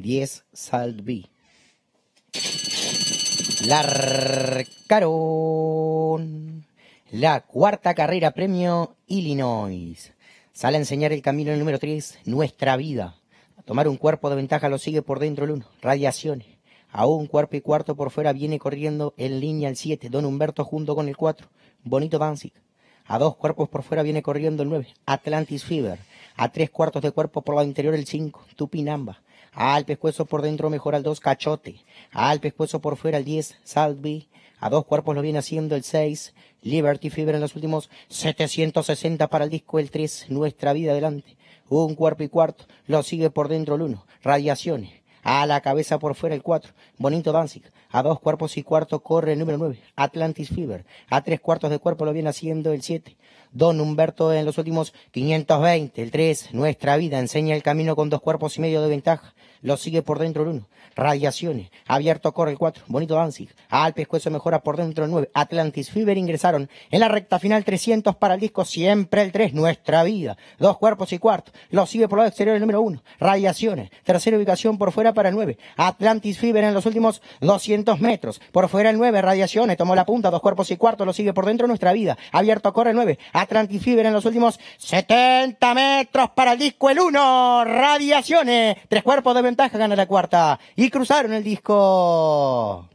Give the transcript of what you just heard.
10 B. Larcaron. La cuarta carrera premio Illinois. Sale a enseñar el camino el número 3, Nuestra Vida. A tomar un cuerpo de ventaja lo sigue por dentro el 1, Radiaciones. A un cuerpo y cuarto por fuera viene corriendo en línea el 7, Don Humberto junto con el 4, Bonito Danzig. A dos cuerpos por fuera viene corriendo el 9, Atlantis Fever. A tres cuartos de cuerpo por lado interior el 5, Tupinamba al pescuezo por dentro mejor al 2 cachote, al pescuezo por fuera el 10 salvi, a dos cuerpos lo viene haciendo el 6, Liberty Fever en los últimos 760 para el disco el 3, Nuestra Vida adelante, un cuerpo y cuarto, lo sigue por dentro el 1, Radiaciones, a la cabeza por fuera el 4, Bonito Danzig. A dos cuerpos y cuarto corre el número 9, Atlantis Fever. A tres cuartos de cuerpo lo viene haciendo el 7, Don Humberto en los últimos 520, el 3, nuestra vida enseña el camino con dos cuerpos y medio de ventaja, lo sigue por dentro el 1, radiaciones, abierto corre el 4, bonito Danzig, Alpes pescuezo mejora por dentro el 9, Atlantis Fever ingresaron en la recta final 300 para el disco, siempre el 3, nuestra vida, dos cuerpos y cuarto, lo sigue por lado exterior el número 1, radiaciones, tercera ubicación por fuera para el 9, Atlantis Fever en los últimos 200 metros, por fuera el 9, radiaciones, tomó la punta, dos cuerpos y cuarto, lo sigue por dentro nuestra vida, abierto corre el 9, Atlantifiber en los últimos 70 metros para el disco el 1. Radiaciones. Tres cuerpos de ventaja gana la cuarta. Y cruzaron el disco.